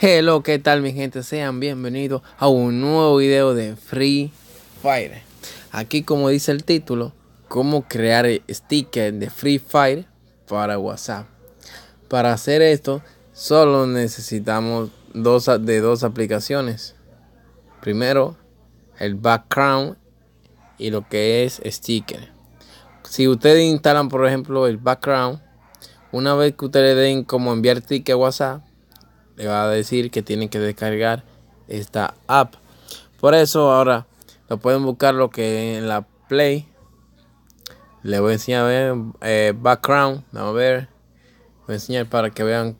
Hello, ¿qué tal mi gente? Sean bienvenidos a un nuevo video de Free Fire. Aquí como dice el título, cómo crear sticker de Free Fire para WhatsApp. Para hacer esto, solo necesitamos dos, de dos aplicaciones. Primero, el background y lo que es sticker. Si ustedes instalan, por ejemplo, el background, una vez que ustedes den como enviar sticker a WhatsApp, le va a decir que tienen que descargar esta app. Por eso ahora lo pueden buscar lo que en la Play. Le voy a enseñar a ver eh, background. Vamos a ver. Voy a enseñar para que vean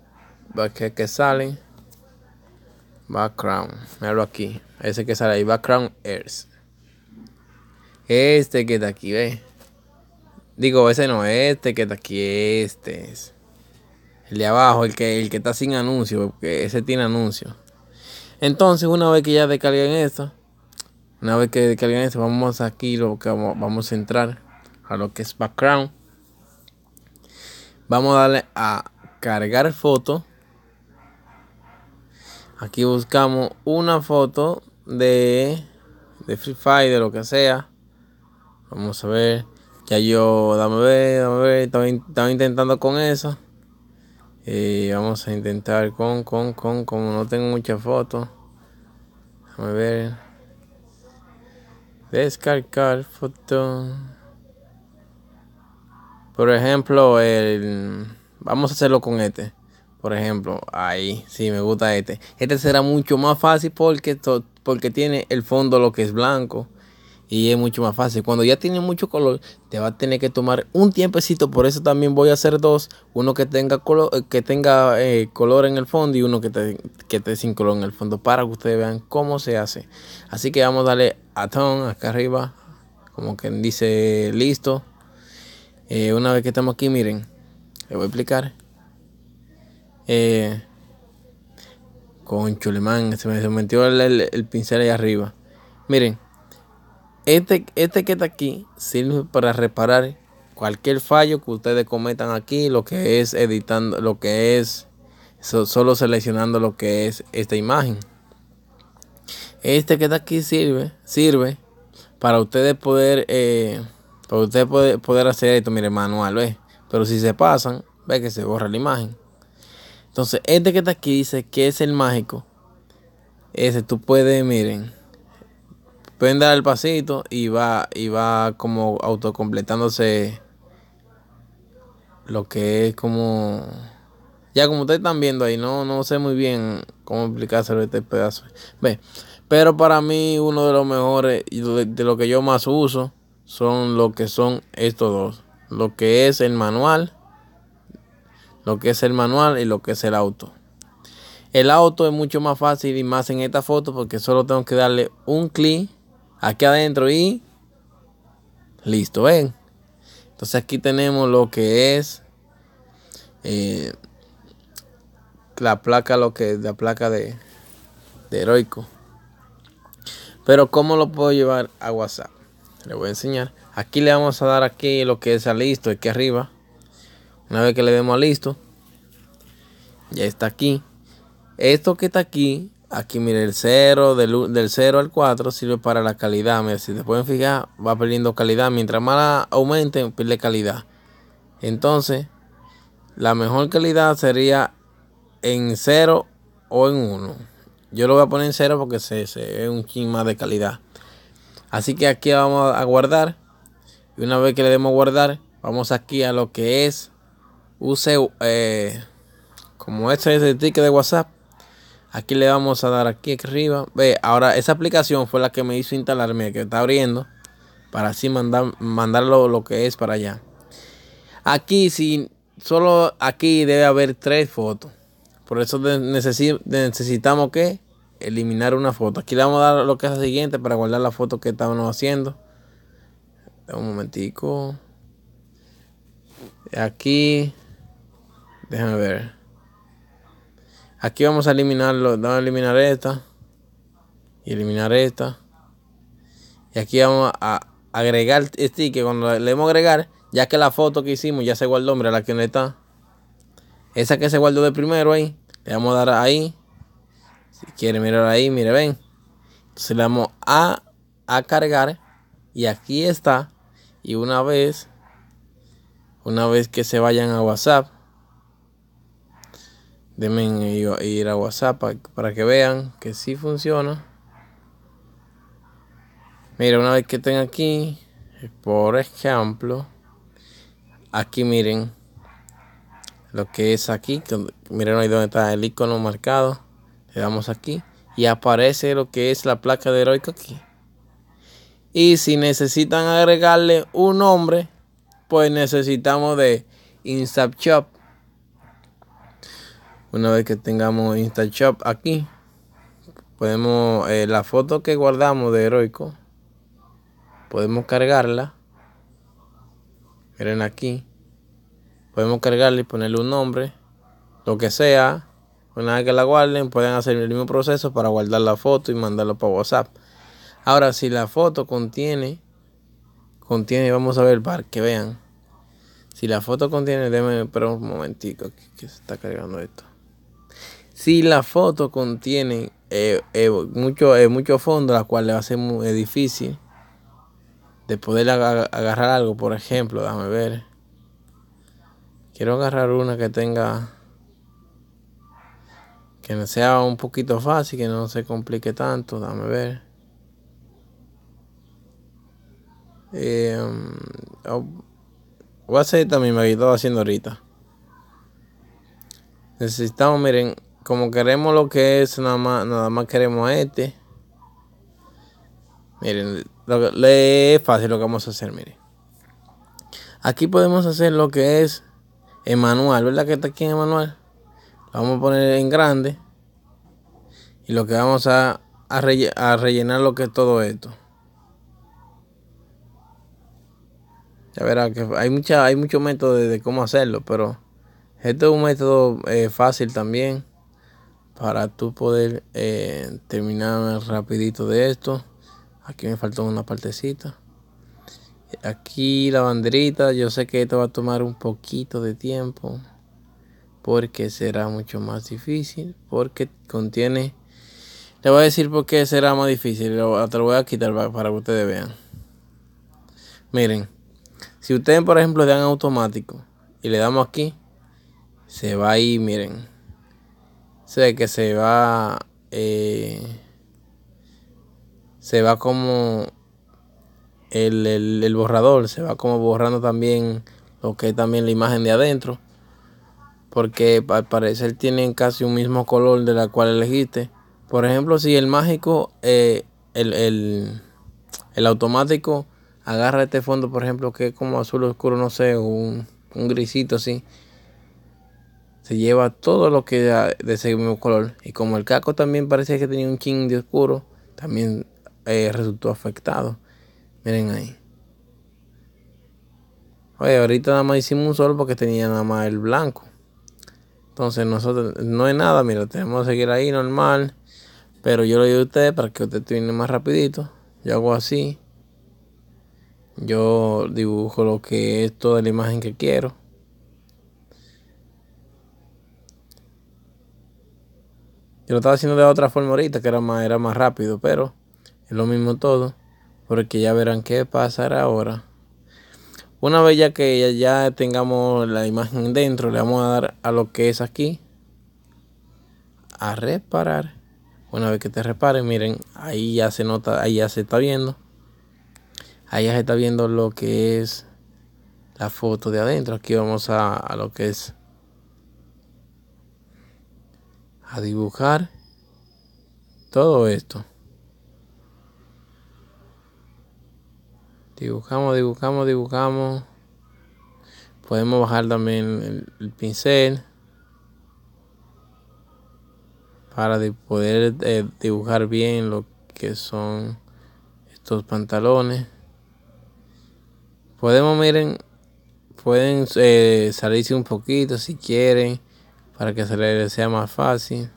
que, que Background. Míralo aquí. Ese que sale ahí. Background Airs. Este que está aquí, ve. Digo, ese no, este que está aquí. Este es. El de abajo, el que, el que está sin anuncio, porque ese tiene anuncio. Entonces, una vez que ya descarguen esto, una vez que descarguen esto, vamos aquí, lo que vamos, vamos a entrar a lo que es background. Vamos a darle a cargar foto. Aquí buscamos una foto de, de Free Fire, de lo que sea. Vamos a ver. Ya yo, dame ver, dame ver. Estaba, estaba intentando con eso y vamos a intentar con, con, con, como no tengo mucha foto a ver. Descargar foto. Por ejemplo, el... Vamos a hacerlo con este. Por ejemplo, ahí, sí, me gusta este. Este será mucho más fácil porque, porque tiene el fondo lo que es blanco y es mucho más fácil. Cuando ya tiene mucho color, te va a tener que tomar un tiempecito. Por eso también voy a hacer dos. Uno que tenga color, eh, que tenga eh, color en el fondo y uno que te, sin color en el fondo. Para que ustedes vean cómo se hace. Así que vamos a darle a ton acá arriba. Como que dice listo. Eh, una vez que estamos aquí, miren. le voy a explicar. con Chulemán, se me metió el pincel ahí arriba. Miren este, este, que está aquí sirve para reparar cualquier fallo que ustedes cometan aquí, lo que es editando, lo que es solo seleccionando lo que es esta imagen. Este que está aquí sirve, sirve para ustedes poder, eh, poder, hacer esto, Miren, manual, ¿ves? Pero si se pasan, ve que se borra la imagen. Entonces, este que está aquí dice que es el mágico. Ese tú puedes, miren pueden dar el pasito y va, y va como autocompletándose lo que es como... Ya como ustedes están viendo ahí, no, no sé muy bien cómo explicárselo este pedazo. Ve, pero para mí uno de los mejores de lo que yo más uso son lo que son estos dos. Lo que es el manual, lo que es el manual y lo que es el auto. El auto es mucho más fácil y más en esta foto porque solo tengo que darle un clic aquí adentro y listo, ven. Entonces aquí tenemos lo que es eh, la placa, lo que es la placa de, heroico. Pero cómo lo puedo llevar a WhatsApp. Le voy a enseñar. Aquí le vamos a dar aquí lo que es a listo, aquí arriba. Una vez que le demos a listo, ya está aquí. Esto que está aquí Aquí mire el 0, del, del 0 al 4 sirve para la calidad. si te pueden fijar, va perdiendo calidad. Mientras más aumente, pierde calidad. Entonces, la mejor calidad sería en 0 o en 1. Yo lo voy a poner en 0 porque es un kit más de calidad. Así que aquí vamos a guardar. Y una vez que le demos guardar, vamos aquí a lo que es. Use, eh, como este es el ticket de WhatsApp Aquí le vamos a dar aquí arriba. Ve, ahora esa aplicación fue la que me hizo instalarme, que está abriendo. Para así mandar, mandarlo lo que es para allá. Aquí, si solo aquí debe haber tres fotos. Por eso necesitamos que eliminar una foto. Aquí le vamos a dar lo que es la siguiente para guardar la foto que estábamos haciendo. Un momentico. Aquí. Déjame ver. Aquí vamos a eliminarlo. Vamos a eliminar esta. Y eliminar esta. Y aquí vamos a agregar este. Que Cuando le hemos agregar, ya que la foto que hicimos ya se guardó, Mira la que no está. Esa que se guardó de primero ahí. Le vamos a dar ahí. Si quiere mirar ahí, mire, ven. Entonces le damos a, a cargar. Y aquí está. Y una vez. Una vez que se vayan a WhatsApp Deben ir a WhatsApp para que vean que sí funciona. Mira, una vez que estén aquí, por ejemplo, aquí miren lo que es aquí. Miren ahí donde está el icono marcado. Le damos aquí y aparece lo que es la placa de heroico aquí. Y si necesitan agregarle un nombre, pues necesitamos de Instapshop una vez que tengamos InstaShop aquí podemos eh, la foto que guardamos de heroico podemos cargarla miren aquí podemos cargarla y ponerle un nombre lo que sea una pues vez que la guarden pueden hacer el mismo proceso para guardar la foto y mandarlo para whatsapp ahora si la foto contiene contiene vamos a ver para que vean si la foto contiene déjenme esperar un momentico que, que se está cargando esto si la foto contiene eh, eh, eh, mucho, fondo, la cual le va a ser muy difícil de poder agarrar algo. Por ejemplo, déjame ver. Quiero agarrar una que tenga. Que sea un poquito fácil, que no se complique tanto. dame ver. Um, oh, voy a hacer esta misma que estaba haciendo ahorita. Necesitamos, miren, como queremos lo que es, nada más, nada más queremos este. Miren, es fácil lo que vamos a hacer, miren. Aquí podemos hacer lo que es el manual, ¿verdad que está aquí en el manual? Lo vamos a poner en grande. Y lo que vamos a, a, rellenar lo que es todo esto. Ya verá que hay mucha, hay muchos métodos de, cómo hacerlo, pero este es un método eh, fácil también para tú poder eh, terminar rapidito de esto aquí me faltó una partecita aquí la banderita yo sé que esto va a tomar un poquito de tiempo porque será mucho más difícil porque contiene le voy a decir por qué será más difícil te lo voy a quitar para, que ustedes vean miren si ustedes por ejemplo le dan automático y le damos aquí se va ahí miren que se va, eh, se va como el, el, borrador, se va como borrando también lo que es también la imagen de adentro, porque al parecer tienen casi un mismo color de la cual elegiste. Por ejemplo, si el mágico, eh, el, el, el automático agarra este fondo, por ejemplo, que es como azul oscuro, no sé, un, un grisito así se lleva todo lo que de ese mismo color. Y como el caco también parecía que tenía un king de oscuro, también eh, resultó afectado. Miren ahí. Oye, ahorita nada más hicimos un sol porque tenía nada más el blanco. Entonces nosotros, no es nada, mira, tenemos que seguir ahí normal. Pero yo lo digo a ustedes para que ustedes vienen más rapidito. Yo hago así. Yo dibujo lo que es toda la imagen que quiero. Yo lo estaba haciendo de otra forma ahorita, que era más, era más rápido, pero es lo mismo todo. Porque ya verán qué pasará ahora. Una vez ya que ya tengamos la imagen dentro, le vamos a dar a lo que es aquí. A reparar. Una vez que te reparen, miren, ahí ya se nota, ahí ya se está viendo. Ahí ya se está viendo lo que es la foto de adentro. Aquí vamos a, a lo que es a dibujar todo esto. Dibujamos, dibujamos, dibujamos. Podemos bajar también el, pincel para poder eh, dibujar bien lo que son estos pantalones. Podemos, miren, pueden eh, salirse un poquito si quieren para que se le sea más fácil.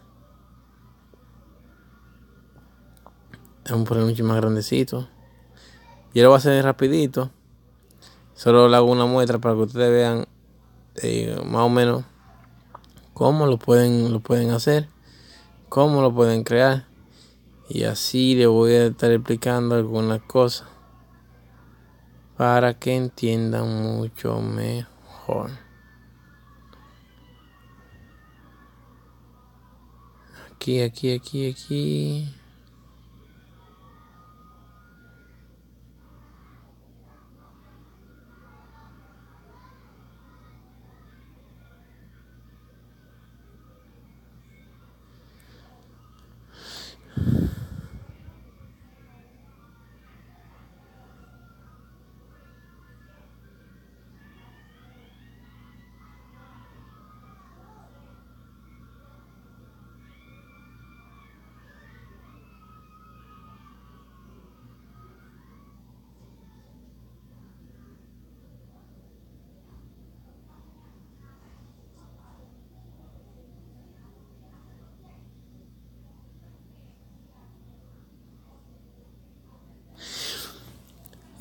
es un poner un más grandecito. Yo lo voy a hacer rapidito. Solo le hago una muestra para que ustedes vean eh, más o menos cómo lo pueden, lo pueden hacer, cómo lo pueden crear. Y así le voy a estar explicando algunas cosas para que entiendan mucho mejor. Aqui, aqui, aqui, aqui.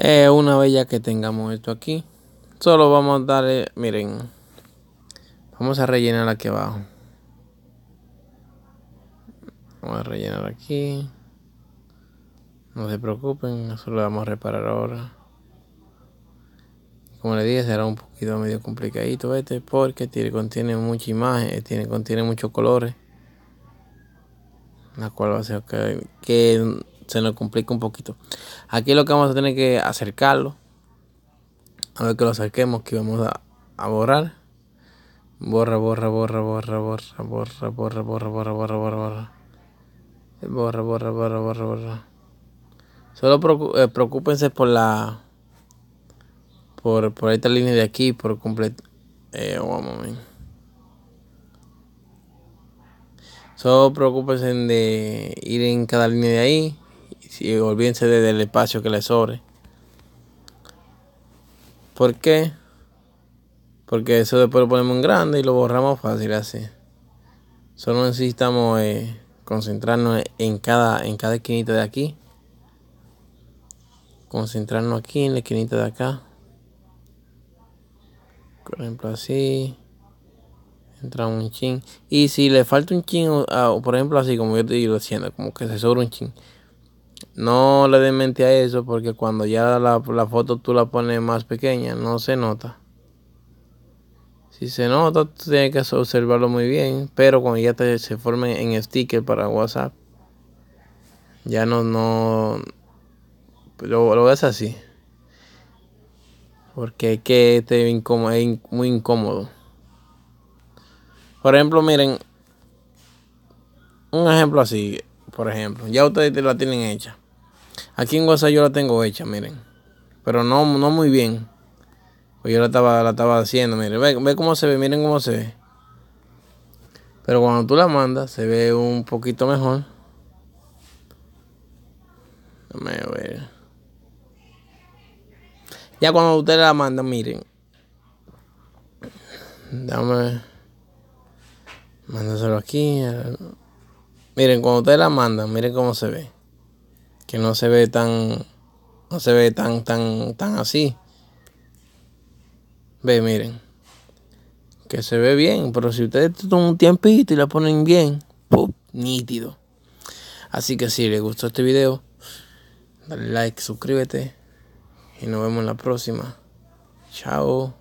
Eh, una vez ya que tengamos esto aquí, solo vamos a darle, miren, vamos a rellenar aquí abajo. Vamos a rellenar aquí. No se preocupen, eso lo vamos a reparar ahora. Como les dije, será un poquito medio complicadito este porque tiene, contiene mucha imagen, eh, tiene, contiene muchos colores. La cual va a ser que se nos complica un poquito. Aquí lo que vamos a tener que acercarlo. A ver que lo acerquemos, que vamos a, borrar. Borra, borra, borra, borra, borra, borra, borra, borra, borra, borra, borra, borra. Borra, borra, borra, borra, Solo preocúpense por la. Por, esta línea de aquí, por completo. Eh, Solo preocupense de ir en cada línea de ahí. Si, olvídense del espacio que les sobre. ¿Por qué? Porque eso después lo ponemos en grande y lo borramos fácil así. Solo necesitamos eh, concentrarnos en cada, en cada esquinita de aquí. Concentrarnos aquí en la esquinita de acá. Por ejemplo así. Entra un chin. Y si le falta un chin, o ah, por ejemplo así como yo te digo haciendo, como que se sobre un chin. No le den mente a eso porque cuando ya la, la, foto tú la pones más pequeña, no se nota. Si se nota, tú tienes que observarlo muy bien, pero cuando ya te, se forme en sticker para WhatsApp, ya no, no, lo, lo ves así. Porque es que te este es muy incómodo. Por ejemplo, miren, un ejemplo así, por ejemplo, ya ustedes la tienen hecha. Aquí en WhatsApp yo la tengo hecha, miren. Pero no, no muy bien. Pues yo la estaba, la estaba haciendo, miren. Ve, cómo se ve, miren cómo se ve. Pero cuando tú la mandas, se ve un poquito mejor. Déjame ver. Ya cuando usted la manda, miren. Dame. Mándaselo aquí. Miren, cuando ustedes la mandan, miren cómo se ve que no se ve tan, no se ve tan, tan, tan así. Ve, miren, que se ve bien, pero si ustedes toman un tiempito y la ponen bien, ¡Pup! nítido. Así que si les gustó este video, dale like, suscríbete y nos vemos en la próxima. Chao.